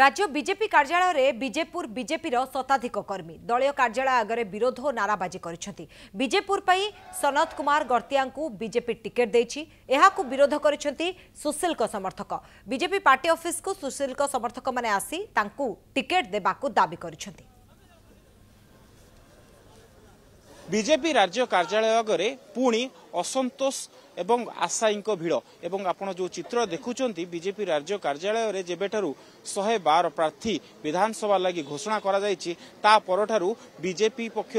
ରାଜ୍ୟ ବିଜେପି କାର୍ଯ୍ୟାଳୟରେ ବିଜେପୁର ବିଜେପିର ଶତାଧିକ କର୍ମୀ ଦଳୀୟ କାର୍ଯ୍ୟାଳୟ ଆଗରେ ବିରୋଧ ଓ ନାରାବାଜି କରିଛନ୍ତି ବିଜେପୁର ପାଇଁ ସନତ କୁମାର ଗର୍ତ୍ତିଆଙ୍କୁ ବିଜେପି ଟିକେଟ୍ ଦେଇଛି ଏହାକୁ ବିରୋଧ କରିଛନ୍ତି ସୁଶୀଲଙ୍କ ସମର୍ଥକ ବିଜେପି ପାର୍ଟି ଅଫିସକୁ ସୁଶୀଲଙ୍କ ସମର୍ଥକମାନେ ଆସି ତାଙ୍କୁ ଟିକେଟ୍ ଦେବାକୁ ଦାବି କରିଛନ୍ତି ବିଜେପି ରାଜ୍ୟ କାର୍ଯ୍ୟାଳୟ ଆଗରେ ପୁଣି অসন্তোষ এবং আশায়ীঙ্ক ভিড় এবং আপনার যে চিত্র দেখুম বিজেপি রাজ্য কার্যালয়ের যেবেঠার শহে বার প্রার্থী বিধানসভা লাগি ঘোষণা করা যাই তা পরঠার বিজেপি পক্ষ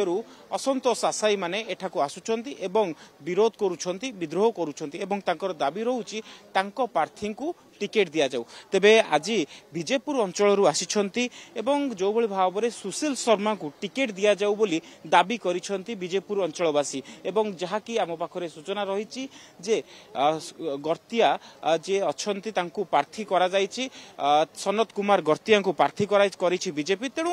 অসন্তোষ আশায়ী মানে এঠাকু আসুচার এবং বিরোধ করুচার বিদ্রোহ করুচার এবং তাঁর দাবি রয়েছে তাঁর প্রার্থী টিকেট যাও তেমন আজ বিজেপুর অঞ্চল আসিছেন এবং যেভাবে ভাবে সুশীল শর্মা টিকেট যাও বলে দাবি করেছেন বিজেপুর অঞ্চলবাসী এবং যা কি আমার ଉପରେ ସୂଚନା ରହିଛି ଯେ ଗର୍ତ୍ତିଆ ଯିଏ ଅଛନ୍ତି ତାଙ୍କୁ ପ୍ରାର୍ଥୀ କରାଯାଇଛି ସନତ କୁମାର ଗର୍ତ୍ତିଆଙ୍କୁ ପ୍ରାର୍ଥୀ କରିଛି ବିଜେପି ତେଣୁ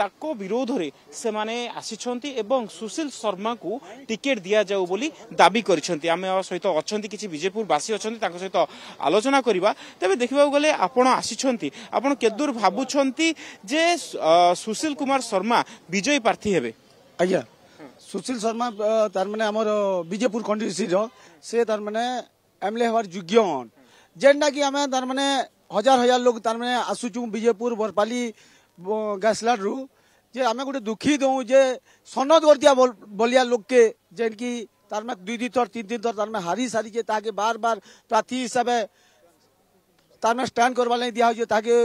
ତାଙ୍କ ବିରୋଧରେ ସେମାନେ ଆସିଛନ୍ତି ଏବଂ ସୁଶୀଲ ଶର୍ମାଙ୍କୁ ଟିକେଟ୍ ଦିଆଯାଉ ବୋଲି ଦାବି କରିଛନ୍ତି ଆମେ ସହିତ ଅଛନ୍ତି କିଛି ବିଜେପୁରବାସୀ ଅଛନ୍ତି ତାଙ୍କ ସହିତ ଆଲୋଚନା କରିବା ତେବେ ଦେଖିବାକୁ ଗଲେ ଆପଣ ଆସିଛନ୍ତି ଆପଣ କେଦୂର ଭାବୁଛନ୍ତି ଯେ ସୁଶୀଲ କୁମାର ଶର୍ମା ବିଜୟୀ ପ୍ରାର୍ଥୀ ହେବେ ଆଜ୍ଞା सुशील शर्मा तार मैंने विजेपुर कंडीसी से तार मैंने एमएलए हबार योग्य जेनटा कि आम तार मैंने हजार हजार लोग तार मैंने आसुचू विजेपुर बरपाली गैसलाड रू जे आम गोटे दुखी दूँ जे सनद वर्दिया बलिया लोक के जेन कि तार मैं दुई दिन थर तीन दिन थर तार हारी सारी ताकि बार बार प्रार्थी हिसाब से तार मैं स्टाण करवा दिहे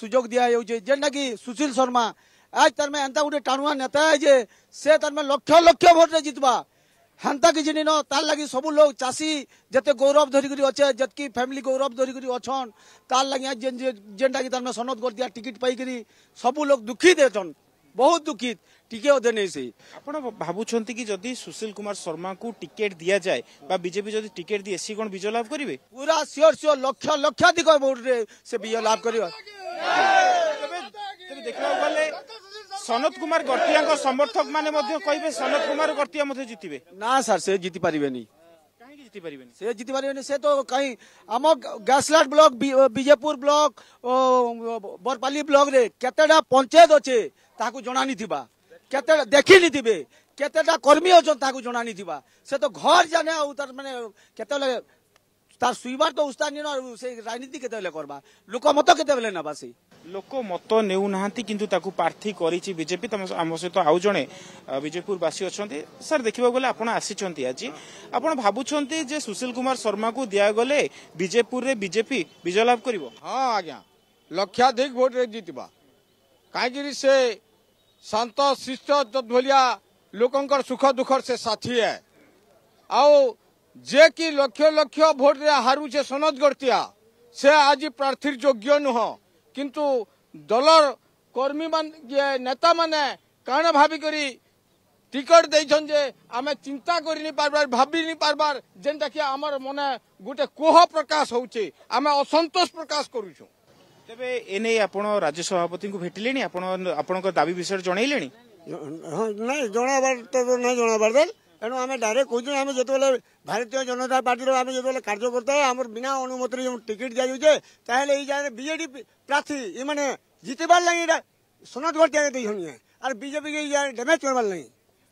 सुजोग दिया दिखे जेनटा कि सुशील शर्मा আজ তার মানে এন্তা গোটে টাণুয়া নেতা যে সে তার মানে লক্ষ লক্ষ ভোটে জিতবা ହେନ୍ତା କିଛି ନିନ ତାର୍ ଲାଗି ସବୁ ଲୋକ ଚାଷୀ ଯେତେ ଗୌରବ ଧରିକରି ଅଛେ ଯେତ୍କି ଫ୍ୟାମିଲି ଗୌରବ ଧରିକରି ଅଛନ୍ ତାର୍ ଲାଗି ଯେନ୍ ଯେନ୍ଟାକି ତାର୍ମାନେ ସନଦ କରିଦିଆ ଟିକେଟ୍ ପାଇକରି ସବୁ ଲୋକ ଦୁଃଖିତ ଅଛନ୍ ବହୁତ ଦୁଃଖିତ ଟିକେ ଅଧେ ନେଇ ସେଇ ଆପଣ ଭାବୁଛନ୍ତି କି ଯଦି ସୁଶୀଲ କୁମାର ଶର୍ମାଙ୍କୁ ଟିକେଟ୍ ଦିଆଯାଏ ବା ବିଜେପି ଯଦି ଟିକେଟ୍ ଦିଏ ସିଏ କ'ଣ ବିଜୟ ଲାଭ କରିବେ ପୁରା ସିଓର ସିଓର ଲକ୍ଷ ଲକ୍ଷାଧିକ ଭୋଟରେ ସେ ବିଜୟ ଲାଭ କରିବ সনদ কুমার গর্তিয়াঙ্ক সমর্থক মানে কহবে সনদ কুমার গর্তিয়া মধ্যে জিতবে না স্যার সে জিতি পারবে সে জিতি পারবে সে তো কাই আম গ্যাসলাট ব্লক বিজেপুর ব্লক বরপালি ব্লকরে কেতেটা পঞ্চায়েত অছে তাকে জনানি থিবা কেতেটা দেখিনি থিবে কেতেটা কর্মী অছন তাকে জনানি থিবা সে তো ঘর জানে আউ তার মানে কেতলে তার ଶୁଇବାର ତ ଉତ୍ସାହ ନିନ ସେ ରାଜନୀତି କେତେବେଳେ କରବା ଲୋକମତ କେତେବେଳେ ନେବା ସେ ଲୋକ ମତ ନେଉନାହାନ୍ତି କିନ୍ତୁ ତାକୁ ପ୍ରାର୍ଥୀ କରିଛି ବିଜେପି ତମ ଆମ ସହିତ ଆଉ ଜଣେ ବିଜେପୁରବାସୀ ଅଛନ୍ତି ସାର୍ ଦେଖିବାକୁ ଗଲେ ଆପଣ ଆସିଛନ୍ତି ଆଜି ଆପଣ ଭାବୁଛନ୍ତି ଯେ ସୁଶୀଲ କୁମାର ଶର୍ମାକୁ ଦିଆଗଲେ ବିଜେପୁରରେ ବିଜେପି ବିଜୟ ଲାଭ କରିବ ହଁ ଆଜ୍ଞା ଲକ୍ଷାଧିକ ଭୋଟରେ ଜିତିବା କାହିଁକିରି ସେ ଶାନ୍ତ ଶିଷ୍ଟ ଭଳିଆ ଲୋକଙ୍କର ସୁଖ ଦୁଃଖର ସେ ସାଥୀ ଆଉ ଯେ କି ଲକ୍ଷ ଲକ୍ଷ ଭୋଟରେ ହାରୁଛେ ସନଦ ଗର୍ତ୍ତିଆ ସେ ଆଜି ପ୍ରାର୍ଥୀର ଯୋଗ୍ୟ ନୁହଁ କିନ୍ତୁ ଦଲର କର୍ମୀମାନେ ନେତାମାନେ କାଣା ଭାବିକରି ଟିକେଟ୍ ଦେଇଛନ୍ ଯେ ଆମେ ଚିନ୍ତା କରିନି ପାରବାର୍ ଭାବିନି ପାରବାର୍ ଯେନ୍ଟାକି ଆମର ମନେ ଗୋଟେ କୋହ ପ୍ରକାଶ ହଉଛି ଆମେ ଅସନ୍ତୋଷ ପ୍ରକାଶ କରୁଛୁ ତେବେ ଏନେଇ ଆପଣ ରାଜ୍ୟ ସଭାପତିଙ୍କୁ ଭେଟିଲେଣି ଆପଣ ଆପଣଙ୍କ ଦାବି ବିଷୟରେ ଜଣେଇଲେଣି ନାଇଁ ଜଣାବାର ତ ନାଇଁ ଜଣାବାର ଦେଲ ତେଣୁ ଆମେ ଡାଇରେକ୍ଟ କହୁଛୁ ଆମେ ଯେତେବେଳେ ଭାରତୀୟ ଜନତା ପାର୍ଟିର ଆମେ ଯେତେବେଳେ କାର୍ଯ୍ୟ କରୁଥାଏ ଆମର ବିନା ଅନୁମତିରେ ଯେଉଁ ଟିକେଟ୍ ଦିଆଯାଉଛେ ତାହେଲେ ଏଇ ଜାଗାରେ ବିଜେଡି ପ୍ରାର୍ଥୀ ଏମାନେ ଜିତିବାର୍ ଲାଗି ଏଇଟା ସନତ ଘର ଜାଗା ଦେଇଛନ୍ ଇଏ ଆର୍ ଏଇ ଜାଗାରେ ଡ୍ୟାମେଜ୍ କରବାର୍ ଲାଗି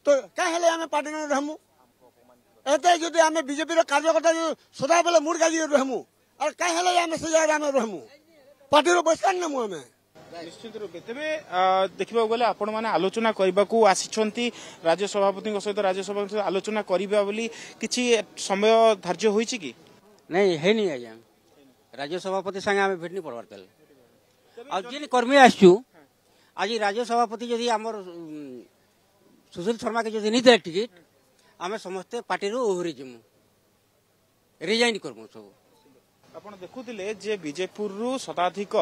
ତ କାଁ ହେଲେ ଆମେ ପାର୍ଟିନେ ରହମୁ ଏତେ ଯଦି ଆମେ ବିଜେପିର କାର୍ଯ୍ୟକର୍ତ୍ତା ସଦାବେଳେ ମୁଡ଼ ଗାଜି ରହମୁ ଆର୍ କାଁ ହେଲେ ଆମେ ସେ ଜାଗାରେ ଆମେ ରହମୁ ପାର୍ଟିର ବହିଷ୍କାର ନେମୁ ଆମେ ନିଶ୍ଚିତ ରୂପେ ତେବେ ଦେଖିବାକୁ ଗଲେ ଆପଣମାନେ ଆଲୋଚନା କରିବାକୁ ଆସିଛନ୍ତି ରାଜ୍ୟ ସଭାପତିଙ୍କ ସହିତ ରାଜ୍ୟ ସଭାପତି ଆଲୋଚନା କରିବା ବୋଲି କିଛି ସମୟ ଧାର୍ଯ୍ୟ ହୋଇଛି କି ନାଇଁ ହେଇନି ଆଜ୍ଞା ରାଜ୍ୟ ସଭାପତି ସାଙ୍ଗେ ଆମେ ଭେଟନି ପଡ଼ବାର ତାହେଲେ ଆଉ ଯେନ୍ କର୍ମୀ ଆସିଛୁ ଆଜି ରାଜ୍ୟ ସଭାପତି ଯଦି ଆମର ସୁଶୀଲ ଶର୍ମାକେ ଯଦି ନେଇଥିଲେ ଟିକେଟ୍ ଆମେ ସମସ୍ତେ ପାର୍ଟିରୁ ଓହରି ଯିମୁ ରିଜାଇନ୍ କରିବୁ ସବୁ ଆପଣ ଦେଖୁଥିଲେ ଯେ ବିଜେପୁରରୁ ଶତାଧିକ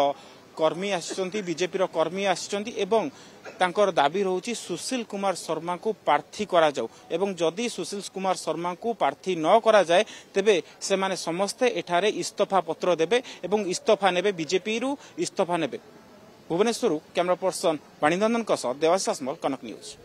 কর্মী আসছেন বিজেপির কর্মী আসছেন এবং তাঁর দাবি রয়েছে সুশীল কুমার শর্মা প্রার্থী করা যাও এবং যদি সুশীল কুমার শর্মা প্রার্থী ন করা যায় তবে সে সমস্তে এখানে ইস্তফা পত্র দেবে এবং ইস্তফা নেবে বিজেপি ইস্তফা নেবে ভুবনেশ্বর ক্যামেরা পর্সন বাণীনন্দন দেওয়াশিষ আসমল কনক নিউজ